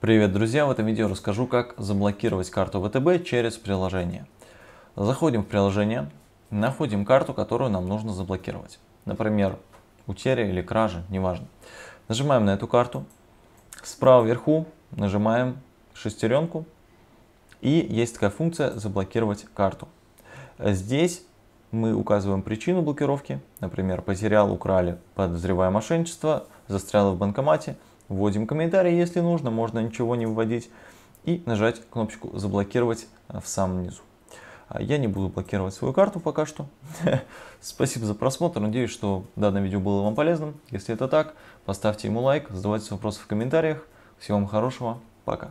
Привет, друзья! В этом видео расскажу, как заблокировать карту ВТБ через приложение. Заходим в приложение, находим карту, которую нам нужно заблокировать. Например, утеря или кража, неважно. Нажимаем на эту карту. Справа вверху нажимаем шестеренку. И есть такая функция «Заблокировать карту». Здесь мы указываем причину блокировки. Например, потерял, украли, подозревая мошенничество, застрял в банкомате – Вводим комментарий, если нужно, можно ничего не вводить. И нажать кнопочку «Заблокировать» в самом низу. А я не буду блокировать свою карту пока что. Спасибо за просмотр. Надеюсь, что данное видео было вам полезным. Если это так, поставьте ему лайк, задавайте вопросы в комментариях. Всего вам хорошего. Пока.